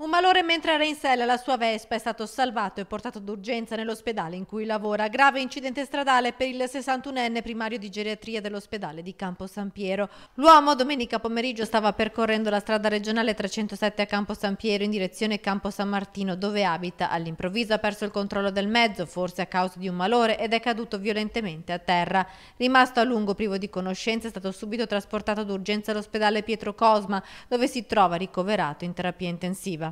Un malore mentre era in sella la sua Vespa è stato salvato e portato d'urgenza nell'ospedale in cui lavora. Grave incidente stradale per il 61enne primario di geriatria dell'ospedale di Campo San Piero. L'uomo domenica pomeriggio stava percorrendo la strada regionale 307 a Campo San Piero in direzione Campo San Martino dove abita. All'improvviso ha perso il controllo del mezzo, forse a causa di un malore, ed è caduto violentemente a terra. Rimasto a lungo privo di conoscenza è stato subito trasportato d'urgenza all'ospedale Pietro Cosma dove si trova ricoverato in terapia intensiva.